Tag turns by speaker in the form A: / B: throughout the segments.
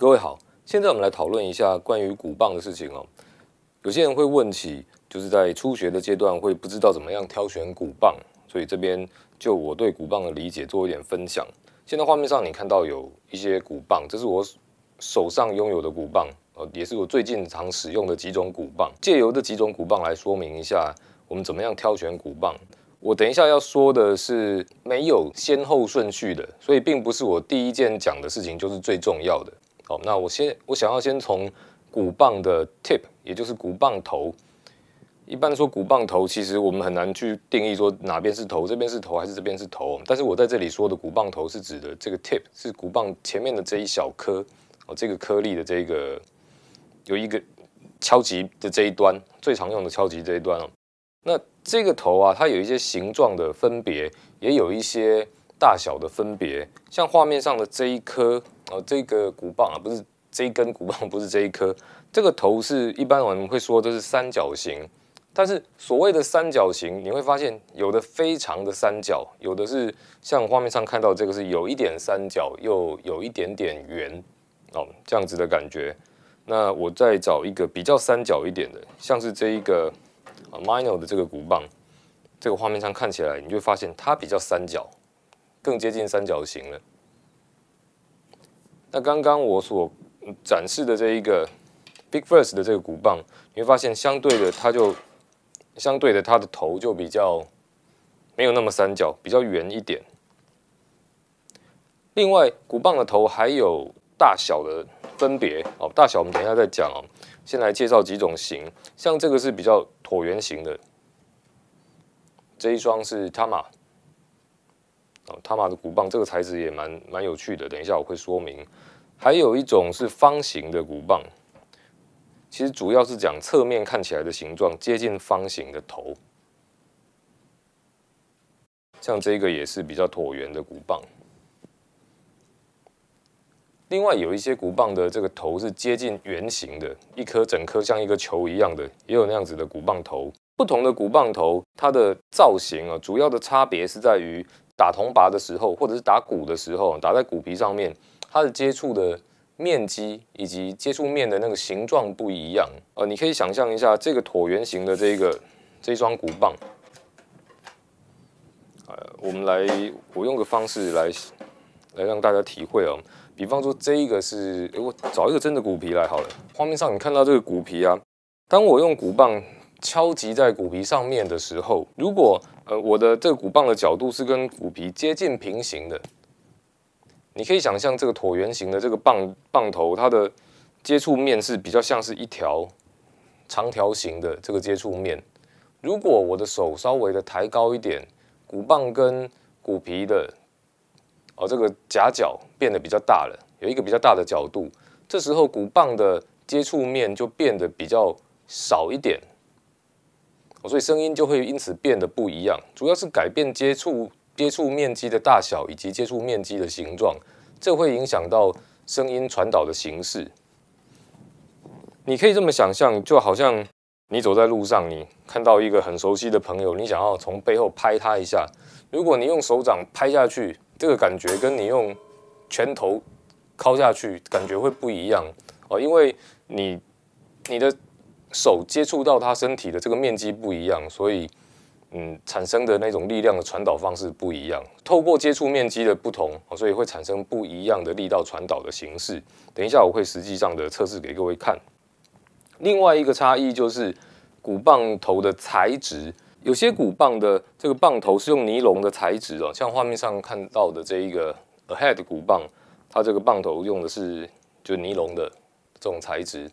A: 各位好，现在我们来讨论一下关于鼓棒的事情哦。有些人会问起，就是在初学的阶段会不知道怎么样挑选鼓棒，所以这边就我对鼓棒的理解做一点分享。现在画面上你看到有一些鼓棒，这是我手上拥有的鼓棒，呃，也是我最近常使用的几种鼓棒。借由这几种鼓棒来说明一下，我们怎么样挑选鼓棒。我等一下要说的是没有先后顺序的，所以并不是我第一件讲的事情就是最重要的。好，那我先，我想要先从鼓棒的 tip，也就是鼓棒头。一般说鼓棒头，其实我们很难去定义说哪边是头，这边是头还是这边是头。但是我在这里说的鼓棒头，是指的这个 tip，是鼓棒前面的这一小颗哦，这个颗粒的这个有一个敲击的这一端，最常用的敲击这一端哦。那这个头啊，它有一些形状的分别，也有一些大小的分别，像画面上的这一颗。哦，这个鼓棒啊，不是这一根鼓棒，不是这一颗，这个头是一般我们会说这是三角形，但是所谓的三角形，你会发现有的非常的三角，有的是像画面上看到这个是有一点三角，又有一点点圆，哦，这样子的感觉。那我再找一个比较三角一点的，像是这一个 m i n o 的这个鼓棒，这个画面上看起来，你就发现它比较三角，更接近三角形了。那刚刚我所展示的这一个 Big First 的这个鼓棒，你会发现相对的，它就相对的它的头就比较没有那么三角，比较圆一点。另外，鼓棒的头还有大小的分别哦，大小我们等一下再讲哦。先来介绍几种型，像这个是比较椭圆形的，这一双是 Tama。他妈的鼓棒，这个材质也蛮蛮有趣的。等一下我会说明。还有一种是方形的鼓棒，其实主要是讲侧面看起来的形状接近方形的头。像这个也是比较椭圆的鼓棒。另外有一些鼓棒的这个头是接近圆形的，一颗整颗像一个球一样的，也有那样子的鼓棒头。不同的鼓棒头，它的造型啊，主要的差别是在于。打铜拔的时候，或者是打鼓的时候，打在鼓皮上面，它的接触的面积以及接触面的那个形状不一样呃，你可以想象一下，这个椭圆形的这个这双鼓棒，呃，我们来，我用个方式来来让大家体会哦。比方说，这一个是，哎，我找一个真的鼓皮来好了。画面上你看到这个鼓皮啊，当我用鼓棒敲击在鼓皮上面的时候，如果呃，我的这个鼓棒的角度是跟鼓皮接近平行的。你可以想象这个椭圆形的这个棒棒头，它的接触面是比较像是一条长条形的这个接触面。如果我的手稍微的抬高一点，鼓棒跟鼓皮的哦这个夹角变得比较大了，有一个比较大的角度，这时候鼓棒的接触面就变得比较少一点。所以声音就会因此变得不一样，主要是改变接触接触面积的大小以及接触面积的形状，这会影响到声音传导的形式。你可以这么想象，就好像你走在路上，你看到一个很熟悉的朋友，你想要从背后拍他一下，如果你用手掌拍下去，这个感觉跟你用拳头敲下去，感觉会不一样。哦，因为你你的手接触到它身体的这个面积不一样，所以嗯，产生的那种力量的传导方式不一样。透过接触面积的不同，所以会产生不一样的力道传导的形式。等一下我会实际上的测试给各位看。另外一个差异就是鼓棒头的材质，有些鼓棒的这个棒头是用尼龙的材质哦，像画面上看到的这一个 Ahead 鼓棒，它这个棒头用的是就尼龙的这种材质。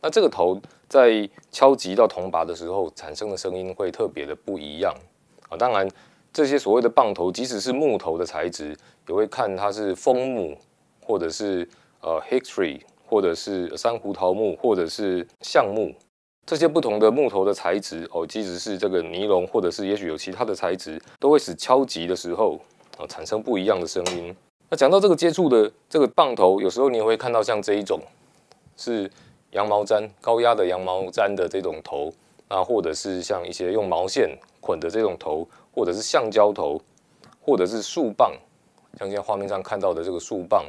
A: 那这个头。在敲击到铜拔的时候产生的声音会特别的不一样啊！当然，这些所谓的棒头，即使是木头的材质，也会看它是枫木，或者是呃 Hickory，或者是珊瑚桃木，或者是橡木，这些不同的木头的材质哦，即使是这个尼龙，或者是也许有其他的材质，都会使敲击的时候啊产生不一样的声音。那讲到这个接触的这个棒头，有时候你会看到像这一种是。羊毛毡、高压的羊毛毡的这种头，啊，或者是像一些用毛线捆的这种头，或者是橡胶头，或者是树棒，像现在画面上看到的这个树棒，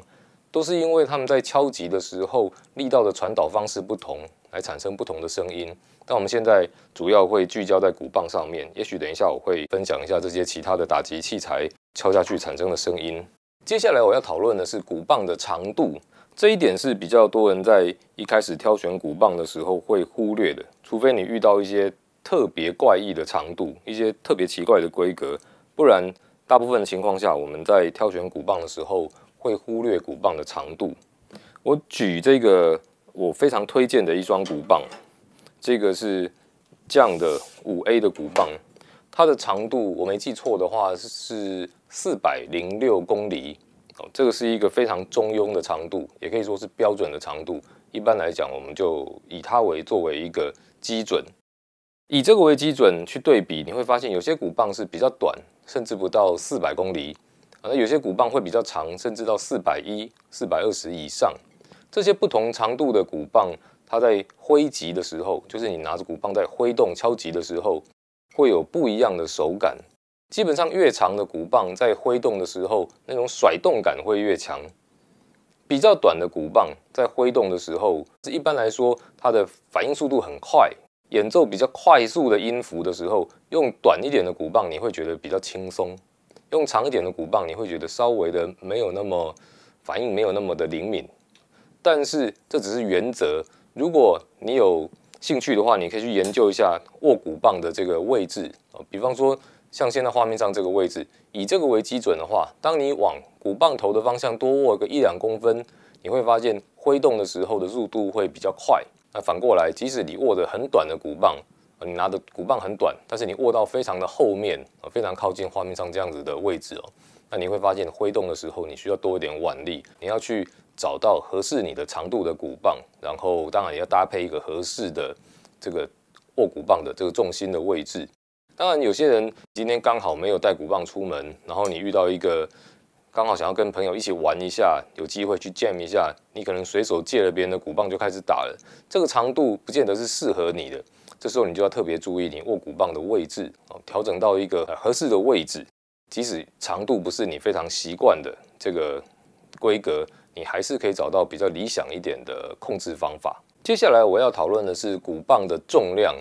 A: 都是因为他们在敲击的时候力道的传导方式不同，来产生不同的声音。但我们现在主要会聚焦在鼓棒上面，也许等一下我会分享一下这些其他的打击器材敲下去产生的声音。接下来我要讨论的是鼓棒的长度。这一点是比较多人在一开始挑选鼓棒的时候会忽略的，除非你遇到一些特别怪异的长度、一些特别奇怪的规格，不然大部分情况下，我们在挑选鼓棒的时候会忽略鼓棒的长度。我举这个我非常推荐的一双鼓棒，这个是降的五 A 的鼓棒，它的长度我没记错的话是四百零六公里。这个是一个非常中庸的长度，也可以说是标准的长度。一般来讲，我们就以它为作为一个基准，以这个为基准去对比，你会发现有些鼓棒是比较短，甚至不到四百公里；而有些鼓棒会比较长，甚至到四百一、四百二十以上。这些不同长度的鼓棒，它在挥击的时候，就是你拿着鼓棒在挥动、敲击的时候，会有不一样的手感。基本上，越长的鼓棒在挥动的时候，那种甩动感会越强。比较短的鼓棒在挥动的时候，是一般来说，它的反应速度很快。演奏比较快速的音符的时候，用短一点的鼓棒你会觉得比较轻松；用长一点的鼓棒，你会觉得稍微的没有那么反应，没有那么的灵敏。但是这只是原则。如果你有兴趣的话，你可以去研究一下握鼓棒的这个位置啊，比方说。像现在画面上这个位置，以这个为基准的话，当你往鼓棒头的方向多握个一两公分，你会发现挥动的时候的速度会比较快。那反过来，即使你握得很短的鼓棒，你拿的鼓棒很短，但是你握到非常的后面，非常靠近画面上这样子的位置哦，那你会发现挥动的时候你需要多一点腕力，你要去找到合适你的长度的鼓棒，然后当然也要搭配一个合适的这个握鼓棒的这个重心的位置。当然，有些人今天刚好没有带鼓棒出门，然后你遇到一个刚好想要跟朋友一起玩一下，有机会去 jam 一下，你可能随手借了别人的鼓棒就开始打了。这个长度不见得是适合你的，这时候你就要特别注意你握鼓棒的位置哦，调整到一个合适的位置，即使长度不是你非常习惯的这个规格，你还是可以找到比较理想一点的控制方法。接下来我要讨论的是鼓棒的重量。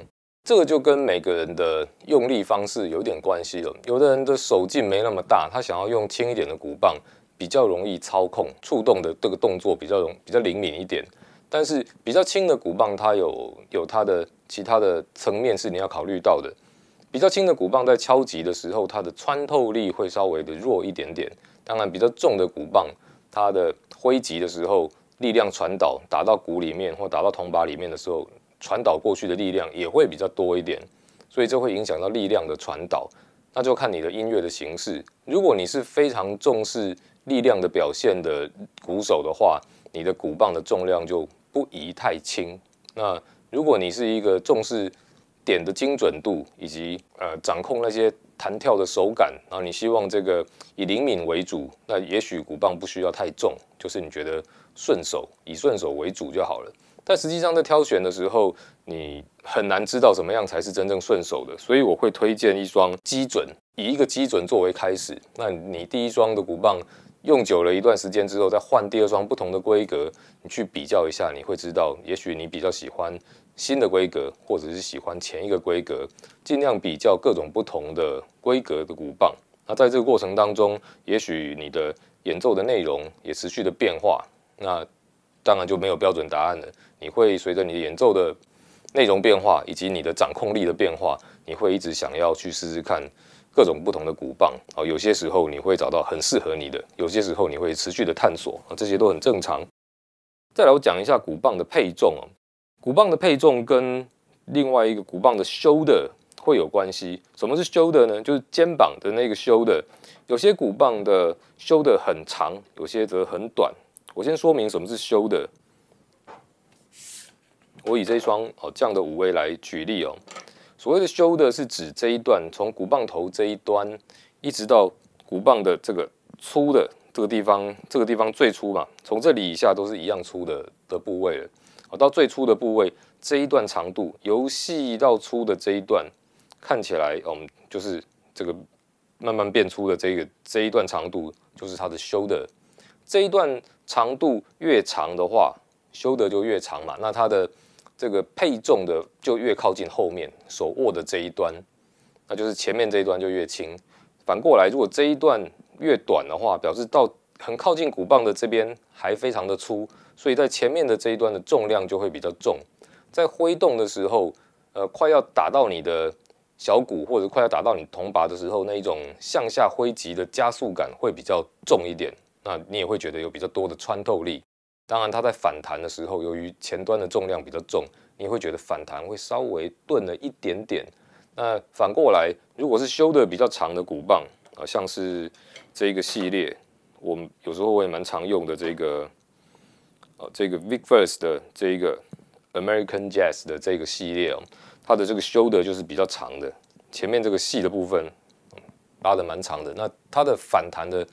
A: 这个就跟每个人的用力方式有点关系了。有的人的手劲没那么大，他想要用轻一点的鼓棒，比较容易操控、触动的这个动作比较容、比较灵敏一点。但是比较轻的鼓棒，它有有它的其他的层面是你要考虑到的。比较轻的鼓棒在敲击的时候，它的穿透力会稍微的弱一点点。当然，比较重的鼓棒，它的挥击的时候，力量传导打到鼓里面或打到铜把里面的时候。传导过去的力量也会比较多一点，所以这会影响到力量的传导。那就看你的音乐的形式。如果你是非常重视力量的表现的鼓手的话，你的鼓棒的重量就不宜太轻。那如果你是一个重视点的精准度以及呃掌控那些弹跳的手感，然后你希望这个以灵敏为主，那也许鼓棒不需要太重，就是你觉得顺手，以顺手为主就好了。但实际上，在挑选的时候，你很难知道怎么样才是真正顺手的。所以，我会推荐一双基准，以一个基准作为开始。那你第一双的鼓棒用久了一段时间之后，再换第二双不同的规格，你去比较一下，你会知道，也许你比较喜欢新的规格，或者是喜欢前一个规格。尽量比较各种不同的规格的鼓棒。那在这个过程当中，也许你的演奏的内容也持续的变化，那当然就没有标准答案了。你会随着你的演奏的内容变化，以及你的掌控力的变化，你会一直想要去试试看各种不同的鼓棒啊。有些时候你会找到很适合你的，有些时候你会持续的探索啊，这些都很正常。再来，我讲一下鼓棒的配重哦。鼓棒的配重跟另外一个鼓棒的 shoulder 会有关系。什么是 shoulder 呢？就是肩膀的那个 shoulder。有些鼓棒的 shoulder 很长，有些则很短。我先说明什么是 shoulder。我以这一双哦这样的五位来举例哦，所谓的修的是指这一段从鼓棒头这一端一直到鼓棒的这个粗的这个地方，这个地方最粗嘛，从这里以下都是一样粗的的部位了，哦到最粗的部位这一段长度由细到粗的这一段看起来，我们就是这个慢慢变粗的这个这一段长度就是它的修的，这一段长度越长的话，修的就越长嘛，那它的。这个配重的就越靠近后面手握的这一端，那就是前面这一端就越轻。反过来，如果这一段越短的话，表示到很靠近鼓棒的这边还非常的粗，所以在前面的这一端的重量就会比较重。在挥动的时候，呃，快要打到你的小鼓或者快要打到你铜拔的时候，那一种向下挥击的加速感会比较重一点，那你也会觉得有比较多的穿透力。当然，它在反弹的时候，由于前端的重量比较重，你会觉得反弹会稍微钝了一点点。那反过来，如果是修的比较长的鼓棒啊，像是这一个系列，我有时候我也蛮常用的这个，呃，这个 v i c f i r s t 的这一个 American Jazz 的这个系列哦，它的这个修的就是比较长的，前面这个细的部分拉的蛮长的，那它的反弹的。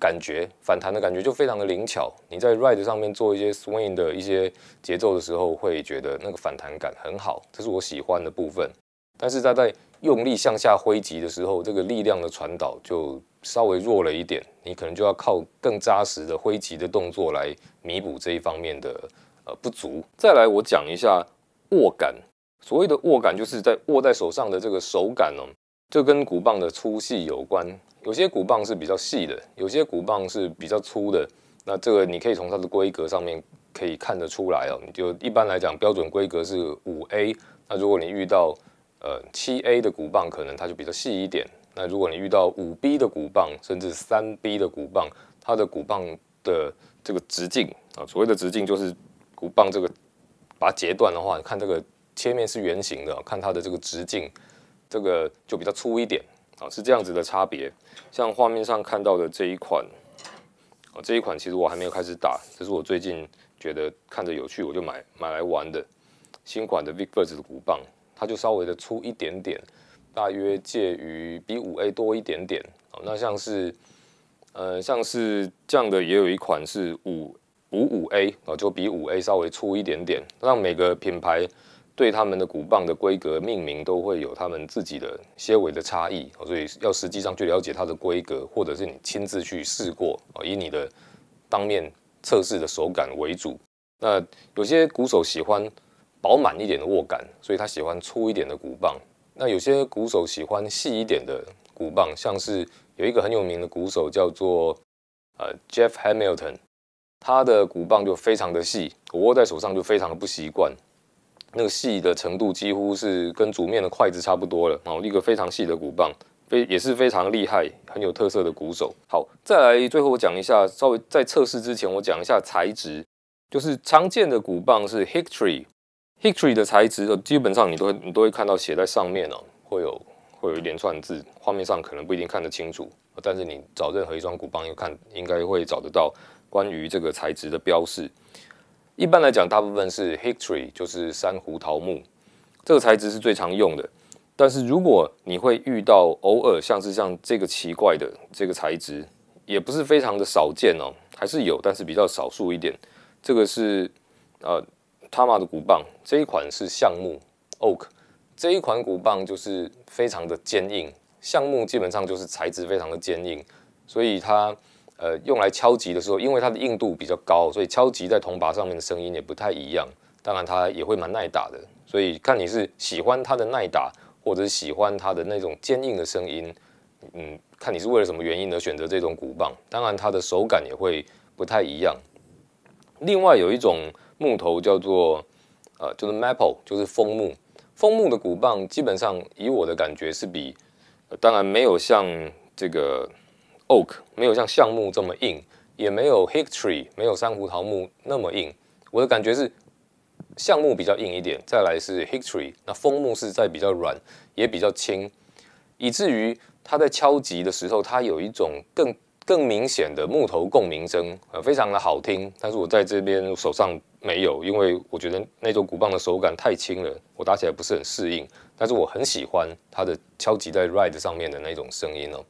A: 感觉反弹的感觉就非常的灵巧，你在 ride 上面做一些 swing 的一些节奏的时候，会觉得那个反弹感很好，这是我喜欢的部分。但是它在用力向下挥击的时候，这个力量的传导就稍微弱了一点，你可能就要靠更扎实的挥击的动作来弥补这一方面的呃不足。再来，我讲一下握感。所谓的握感，就是在握在手上的这个手感哦，这跟鼓棒的粗细有关。有些鼓棒是比较细的，有些鼓棒是比较粗的。那这个你可以从它的规格上面可以看得出来哦。你就一般来讲，标准规格是五 A。那如果你遇到呃七 A 的鼓棒，可能它就比较细一点。那如果你遇到五 B 的鼓棒，甚至三 B 的鼓棒，它的鼓棒的这个直径啊，所谓的直径就是鼓棒这个把它截断的话，你看这个切面是圆形的，看它的这个直径，这个就比较粗一点。啊，是这样子的差别。像画面上看到的这一款，啊这一款其实我还没有开始打，这是我最近觉得看着有趣，我就买买来玩的。新款的 v i c v e r s 的鼓棒，它就稍微的粗一点点，大约介于比五 A 多一点点。哦，那像是，呃像是这样的也有一款是五五五 A，啊就比五 A 稍微粗一点点。让每个品牌。对他们的鼓棒的规格命名都会有他们自己的些微的差异，所以要实际上去了解它的规格，或者是你亲自去试过，以你的当面测试的手感为主。那有些鼓手喜欢饱满一点的握感，所以他喜欢粗一点的鼓棒；那有些鼓手喜欢细一点的鼓棒，像是有一个很有名的鼓手叫做呃 Jeff Hamilton，他的鼓棒就非常的细，我握在手上就非常的不习惯。那个细的程度几乎是跟煮面的筷子差不多了好，一个非常细的鼓棒，非也是非常厉害、很有特色的鼓手。好，再来最后我讲一下，稍微在测试之前我讲一下材质，就是常见的鼓棒是 Hickory，Hickory 的材质，基本上你都会你都会看到写在上面哦，会有会有一连串字，画面上可能不一定看得清楚，但是你找任何一双鼓棒，又看应该会找得到关于这个材质的标示。一般来讲，大部分是 Hickory，就是珊瑚桃木，这个材质是最常用的。但是如果你会遇到偶尔，像是像这个奇怪的这个材质，也不是非常的少见哦，还是有，但是比较少数一点。这个是呃，Tama 的鼓棒，这一款是橡木 Oak，这一款鼓棒就是非常的坚硬。橡木基本上就是材质非常的坚硬，所以它。呃，用来敲击的时候，因为它的硬度比较高，所以敲击在铜钹上面的声音也不太一样。当然，它也会蛮耐打的，所以看你是喜欢它的耐打，或者是喜欢它的那种坚硬的声音，嗯，看你是为了什么原因而选择这种鼓棒。当然，它的手感也会不太一样。另外，有一种木头叫做呃，就是 maple，就是枫木。枫木的鼓棒，基本上以我的感觉是比，当然没有像这个。Oak 没有像橡木这么硬，也没有 Hickory 没有珊瑚桃木那么硬。我的感觉是，橡木比较硬一点，再来是 Hickory，那枫木是在比较软，也比较轻，以至于它在敲击的时候，它有一种更更明显的木头共鸣声，呃，非常的好听。但是我在这边手上没有，因为我觉得那种鼓棒的手感太轻了，我打起来不是很适应。但是我很喜欢它的敲击在 Ride 上面的那种声音哦。